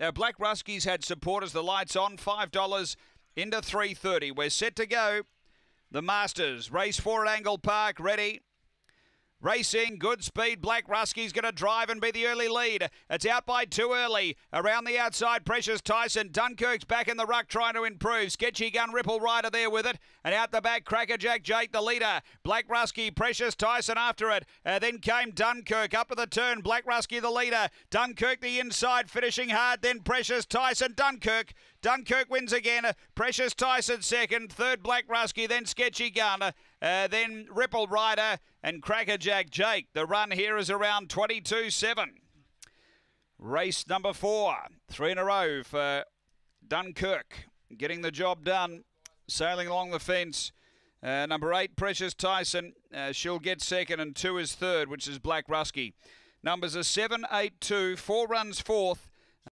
Now, Black Ruskies had supporters. The lights on $5 into 3.30. We're set to go. The Masters race four at Angle Park. Ready. Racing, good speed. Black Rusky's going to drive and be the early lead. It's out by too early. Around the outside, Precious Tyson. Dunkirk's back in the ruck trying to improve. Sketchy Gun Ripple Rider there with it. And out the back, Crackerjack Jake, the leader. Black Rusky, Precious Tyson after it. Uh, then came Dunkirk up at the turn. Black Rusky, the leader. Dunkirk, the inside, finishing hard. Then Precious Tyson. Dunkirk. Dunkirk wins again. Precious Tyson second. Third, Black Rusky. Then Sketchy Gun. Uh, then Ripple Rider and Crackerjack Jake. The run here is around 22-7. Race number four, three in a row for Dunkirk. Getting the job done, sailing along the fence. Uh, number eight, Precious Tyson. Uh, she'll get second, and two is third, which is Black Rusky. Numbers are seven, eight, two, four runs fourth,